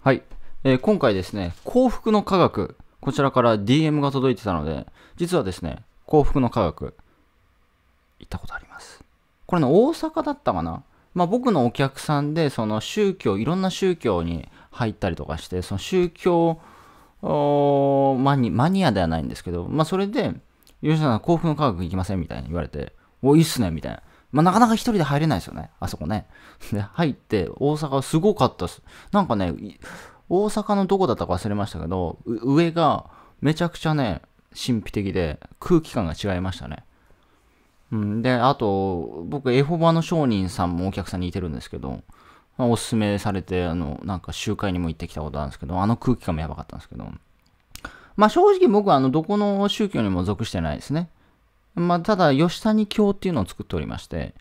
はい、えー、今回ですね、幸福の科学、こちらから DM が届いてたので、実はですね、幸福の科学、行ったことあります。これね、大阪だったかなまあ、僕のお客さんで、その宗教、いろんな宗教に入ったりとかして、その宗教マニマニアではないんですけど、まあ、それで、吉田さん、幸福の科学行きませんみたいに言われて、お、いいっすねみたいな。まあ、なかなか一人で入れないですよね、あそこね。で、入って、大阪すごかったです。なんかね、大阪のどこだったか忘れましたけど、上がめちゃくちゃね、神秘的で空気感が違いましたね。うん、で、あと、僕、エホバの商人さんもお客さんにいてるんですけど、まあ、おすすめされて、あの、なんか集会にも行ってきたことあるんですけど、あの空気感もやばかったんですけど、まあ正直僕はあの、どこの宗教にも属してないですね。まあ、ただ、吉谷教っていうのを作っておりまして、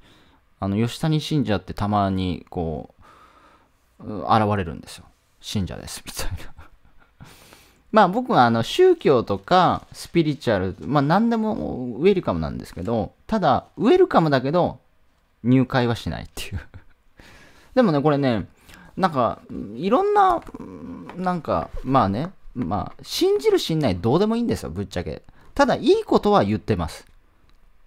あの、吉谷信者ってたまに、こう、現れるんですよ。信者です、みたいな まあ、僕は、あの、宗教とか、スピリチュアル、まあ、何でもウェルカムなんですけど、ただ、ウェルカムだけど、入会はしないっていう でもね、これね、なんか、いろんな、なんか、まあね、まあ、信じる信ないどうでもいいんですよ、ぶっちゃけ。ただ、いいことは言ってます。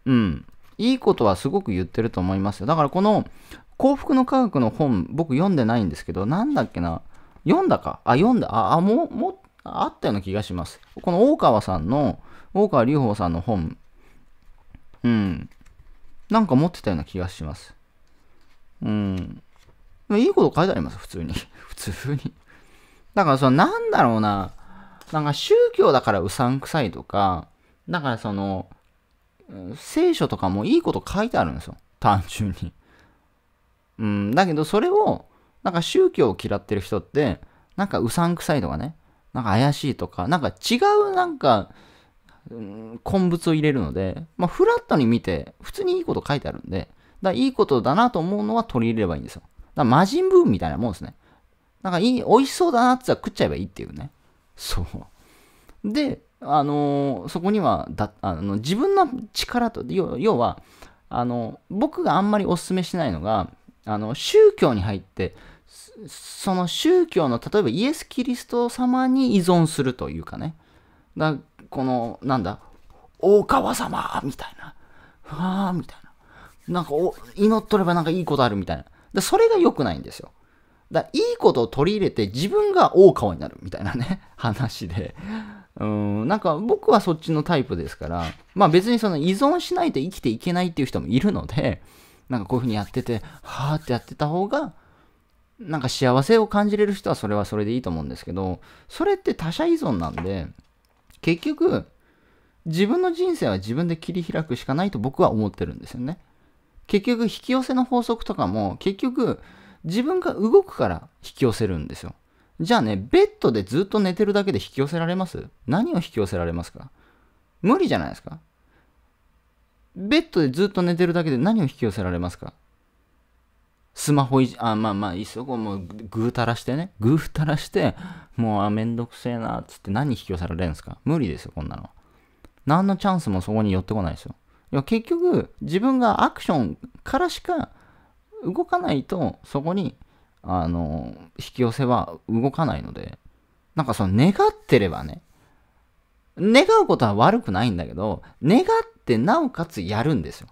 うん。いいことはすごく言ってると思いますよ。だからこの幸福の科学の本、僕読んでないんですけど、なんだっけな。読んだかあ、読んだ。あ、あもう、もあったような気がします。この大川さんの、大川隆法さんの本、うん。なんか持ってたような気がします。うん。いいこと書いてあります、普通に。普通に。だからその、なんだろうな。なんか宗教だからうさんくさいとか、だからその、聖書とかもいいこと書いてあるんですよ。単純に。うん、だけどそれを、なんか宗教を嫌ってる人って、なんかうさんくさいとかね、なんか怪しいとか、なんか違うなんか、うん、根物を入れるので、まあ、フラットに見て、普通にいいこと書いてあるんで、だからいいことだなと思うのは取り入れればいいんですよ。だから魔人ブームみたいなもんですね。なんかいい、美味しそうだなって言ったら食っちゃえばいいっていうね。そう。で、あのそこにはだあの自分の力と要はあの僕があんまりお勧めしないのがあの宗教に入ってその宗教の例えばイエス・キリスト様に依存するというかねだこのなんだ大川様みたいなはあみたいななんか祈っとればなんかいいことあるみたいなだそれが良くないんですよだいいことを取り入れて自分が大川になるみたいなね話でうん、なんか僕はそっちのタイプですから、まあ別にその依存しないと生きていけないっていう人もいるので、なんかこういうふうにやってて、はーってやってた方が、なんか幸せを感じれる人はそれはそれでいいと思うんですけど、それって他者依存なんで、結局、自分の人生は自分で切り開くしかないと僕は思ってるんですよね。結局、引き寄せの法則とかも、結局、自分が動くから引き寄せるんですよ。じゃあね、ベッドでずっと寝てるだけで引き寄せられます何を引き寄せられますか無理じゃないですかベッドでずっと寝てるだけで何を引き寄せられますかスマホいじ、あ、まあまあ、いっそこもうぐうたらしてね、ぐうたらして、もうあめんどくせえな、つって何引き寄せられるんですか無理ですよ、こんなの。何のチャンスもそこに寄ってこないですよ。結局、自分がアクションからしか動かないと、そこにあの、引き寄せは動かないので、なんかその願ってればね、願うことは悪くないんだけど、願ってなおかつやるんですよ。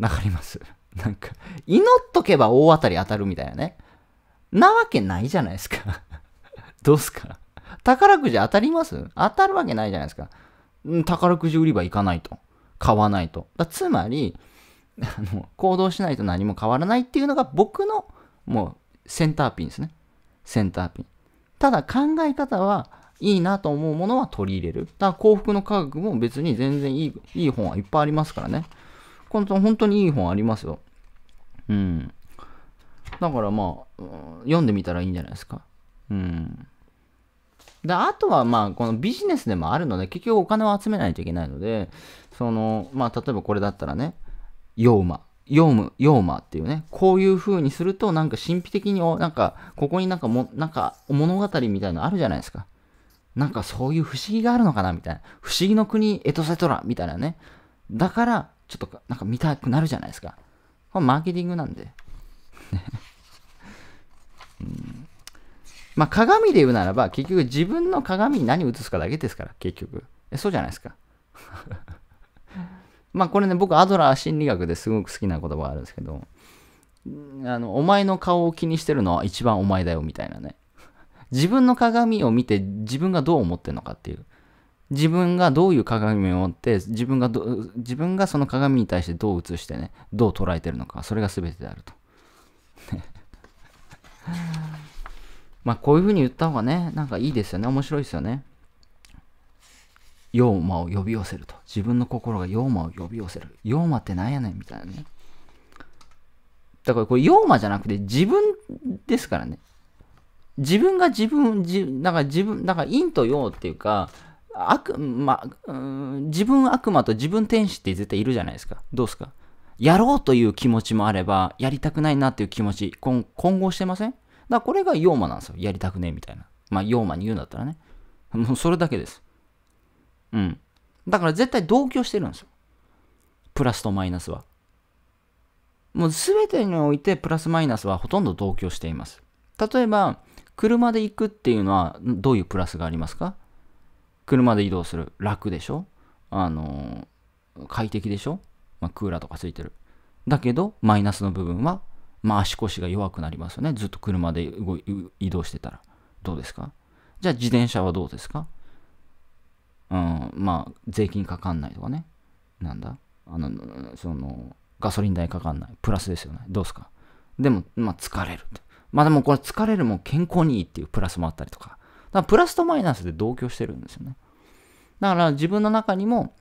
わかります なんか、祈っとけば大当たり当たるみたいなね。なわけないじゃないですか。どうすか宝くじ当たります当たるわけないじゃないですか。宝くじ売り場行かないと。買わないと。だつまり、あの、行動しないと何も変わらないっていうのが僕のもうセンターピンですね。センターピン。ただ考え方はいいなと思うものは取り入れる。だから幸福の科学も別に全然いいいい本はいっぱいありますからね。この本当にいい本ありますよ。うん。だからまあ、読んでみたらいいんじゃないですか。うん。で、あとはまあ、このビジネスでもあるので、結局お金を集めないといけないので、その、まあ、例えばこれだったらね、ヨウマ。読む、読まっていうね、こういう風にすると、なんか神秘的に、なんか、ここになんかも、なんか物語みたいのあるじゃないですか。なんかそういう不思議があるのかなみたいな。不思議の国、エトセトラみたいなね。だから、ちょっとなんか見たくなるじゃないですか。これマーケティングなんで。うん、まあ鏡で言うならば、結局自分の鏡に何映すかだけですから、結局。えそうじゃないですか。まあこれね、僕アドラー心理学ですごく好きな言葉があるんですけど、あの、お前の顔を気にしてるのは一番お前だよみたいなね。自分の鏡を見て自分がどう思ってるのかっていう。自分がどういう鏡を持って、自分がど、自分がその鏡に対してどう映してね、どう捉えてるのか、それが全てであると。まあこういうふうに言った方がね、なんかいいですよね。面白いですよね。妖魔を呼び寄せると。自分の心が妖魔を呼び寄せる。妖魔って何やねんみたいなね。だからこれ妖魔じゃなくて自分ですからね。自分が自分、自なんか自分、なんか陰と陽っていうか、悪、ま、自分悪魔と自分天使って絶対いるじゃないですか。どうですかやろうという気持ちもあれば、やりたくないなっていう気持ち、混合してませんだからこれが妖魔なんですよ。やりたくねえみたいな。まあ、妖魔に言うんだったらね。もうそれだけです。うん。だから絶対同居してるんですよ。プラスとマイナスは。もう全てにおいてプラスマイナスはほとんど同居しています。例えば、車で行くっていうのはどういうプラスがありますか車で移動する。楽でしょあのー、快適でしょ、まあ、クーラーとかついてる。だけど、マイナスの部分は、まあ、足腰が弱くなりますよね。ずっと車で移動してたら。どうですかじゃあ自転車はどうですかうん、まあ、税金かかんないとかね、なんだ、あの、その、ガソリン代かかんない、プラスですよね、どうすか。でも、まあ、疲れると。まあでもこれ疲れるも健康にいいっていうプラスもあったりとか。だからプラスとマイナスで同居してるんですよね。だから自分の中にも、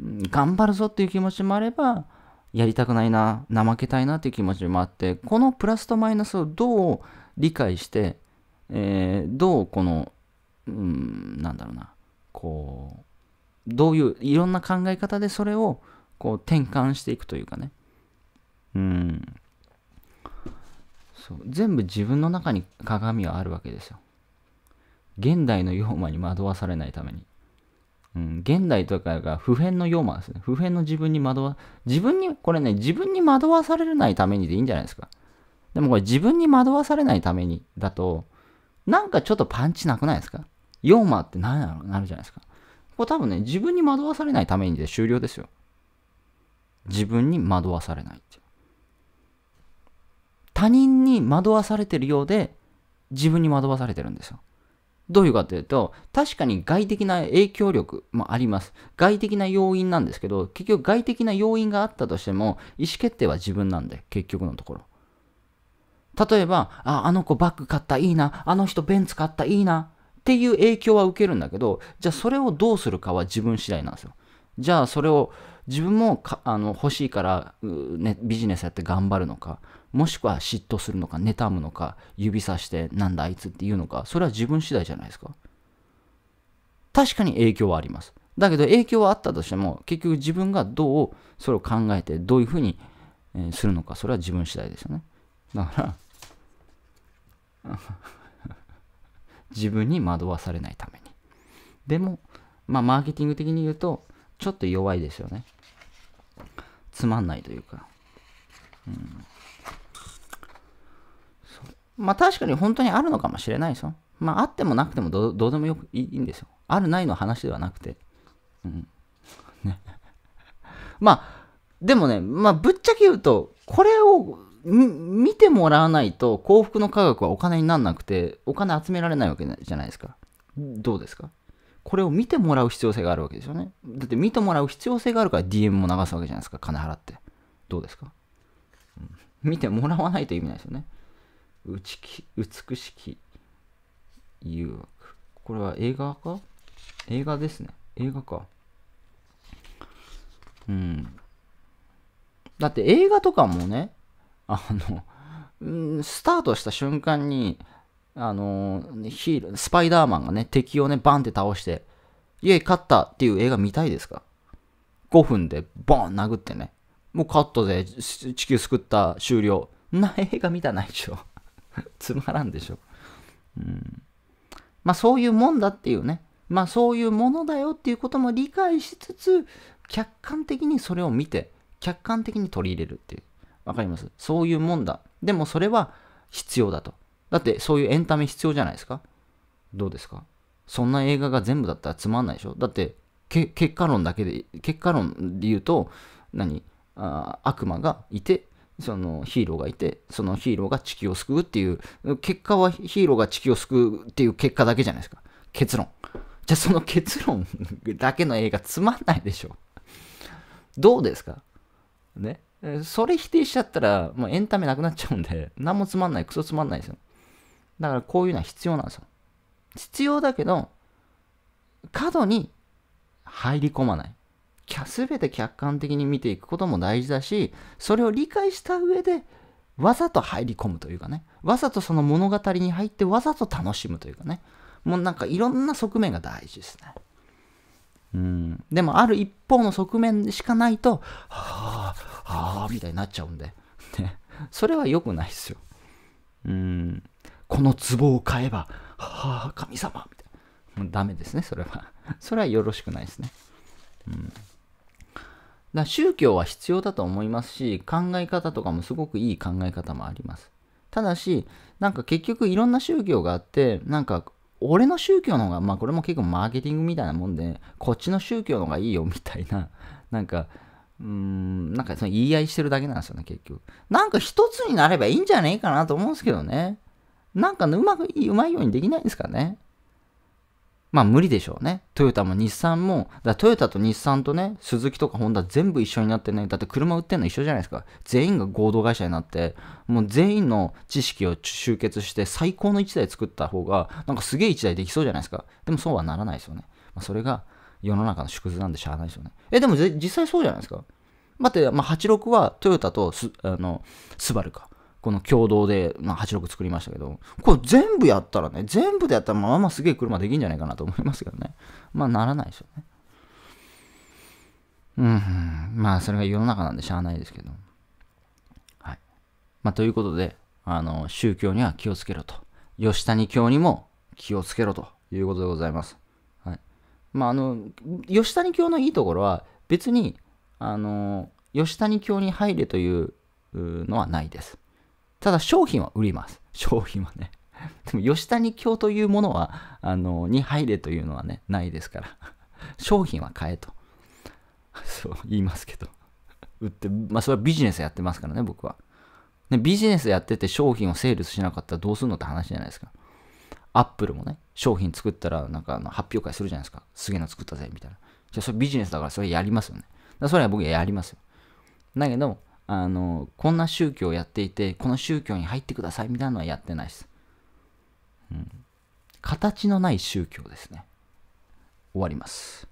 頑張るぞっていう気持ちもあれば、やりたくないな、怠けたいなっていう気持ちもあって、このプラスとマイナスをどう理解して、えー、どうこの、うん、なんだろうな、こうどういういろんな考え方でそれをこう転換していくというかねうんそう全部自分の中に鏡はあるわけですよ現代の妖魔に惑わされないために、うん、現代とかが普遍の妖魔ですね普遍の自分に惑わ自分にこれね自分に惑わされないためにでいいんじゃないですかでもこれ自分に惑わされないためにだとなんかちょっとパンチなくないですか4マって何なのなるじゃないですか。これ多分ね、自分に惑わされないためにで終了ですよ。自分に惑わされないって。他人に惑わされてるようで、自分に惑わされてるんですよ。どういうかというと、確かに外的な影響力もあります。外的な要因なんですけど、結局外的な要因があったとしても、意思決定は自分なんで、結局のところ。例えば、あ、あの子バッグ買った、いいな。あの人ベンツ買った、いいな。っていう影響は受けるんだけど、じゃあそれをどうするかは自分次第なんですよ。じゃあそれを自分もあの欲しいから、ね、ビジネスやって頑張るのか、もしくは嫉妬するのか、妬むのか、指さしてなんだあいつって言うのか、それは自分次第じゃないですか。確かに影響はあります。だけど影響はあったとしても、結局自分がどうそれを考えて、どういうふうにするのか、それは自分次第ですよね。だから自分に惑わされないために。でも、まあ、マーケティング的に言うと、ちょっと弱いですよね。つまんないというか。うん、まあ、確かに本当にあるのかもしれないですよ。まあ、あってもなくてもどうでもよくいいんですよ。あるないの話ではなくて。うん。ね。まあ、でもね、まあ、ぶっちゃけ言うと、これを見てもらわないと幸福の科学はお金にならなくてお金集められないわけじゃないですかどうですかこれを見てもらう必要性があるわけですよねだって見てもらう必要性があるから DM も流すわけじゃないですか金払ってどうですか、うん、見てもらわないと意味ないですよねうちき美しき誘惑これは映画か映画ですね映画かうんだって映画とかもねあの、うん、スタートした瞬間に、あの、ヒール、スパイダーマンがね、敵をね、バンって倒して、イエイ、勝ったっていう映画見たいですか ?5 分でボン殴ってね、もうカットで地球救った終了。な映画見たないでしょ。つまらんでしょ。うん。まあそういうもんだっていうね。まあそういうものだよっていうことも理解しつつ、客観的にそれを見て、客観的に取り入れるっていう。わかりますそういうもんだ。でもそれは必要だと。だってそういうエンタメ必要じゃないですかどうですかそんな映画が全部だったらつまんないでしょだって結果論だけで、結果論で言うと、何あ悪魔がいて、そのヒーローがいて、そのヒーローが地球を救うっていう、結果はヒーローが地球を救うっていう結果だけじゃないですか。結論。じゃあその 結論だけの映画つまんないでしょ。どうですかね。それ否定しちゃったら、もうエンタメなくなっちゃうんで、何もつまんない、クソつまんないですよ。だからこういうのは必要なんですよ。必要だけど、過度に入り込まない。すべて客観的に見ていくことも大事だし、それを理解した上で、わざと入り込むというかね、わざとその物語に入って、わざと楽しむというかね、もうなんかいろんな側面が大事ですね。うん。でもある一方の側面しかないと、はあ、ああ、みたいになっちゃうんで。ね。それは良くないですよ。うん。この壺を買えば、はあ、神様みたいな。もうダメですね、それは。それはよろしくないですね。うん。だ宗教は必要だと思いますし、考え方とかもすごくいい考え方もあります。ただし、なんか結局いろんな宗教があって、なんか俺の宗教の方が、まあこれも結構マーケティングみたいなもんで、こっちの宗教の方がいいよみたいな、なんかうーん、なんかその言い合いしてるだけなんですよね、結局。なんか一つになればいいんじゃねえかなと思うんですけどね。なんか、ね、うまく、うまいようにできないんですかね。まあ無理でしょうね。トヨタも日産も、だトヨタと日産とね、鈴木とかホンダ全部一緒になってね、だって車売ってんの一緒じゃないですか。全員が合同会社になって、もう全員の知識を集結して最高の1台作った方が、なんかすげえ1台できそうじゃないですか。でもそうはならないですよね。まあ、それが、世の中の縮図なんでしゃあないですよね。え、でも実際そうじゃないですか。待って、まあ、86はトヨタとスあのスバルか。この共同で、まあ、86作りましたけど、これ全部やったらね、全部でやったらまあまあすげえ車できんじゃないかなと思いますけどね。まあならないですよね。うん、まあそれが世の中なんでしゃあないですけど。はい。まあということで、あの、宗教には気をつけろと。吉谷教にも気をつけろということでございます。まあ、あの吉谷教のいいところは別にあの吉谷教に入れというのはないですただ商品は売ります商品はね でも吉谷教というものはあのに入れというのはねないですから 商品は買えと そう言いますけど売ってまあそれはビジネスやってますからね僕はねビジネスやってて商品をセールスしなかったらどうするのって話じゃないですかアップルもね、商品作ったら、なんかあの発表会するじゃないですか。すげえの作ったぜ、みたいな。じゃあ、それビジネスだから、それやりますよね。だそれは僕やりますよ。だけど、あの、こんな宗教をやっていて、この宗教に入ってください、みたいなのはやってないです。うん。形のない宗教ですね。終わります。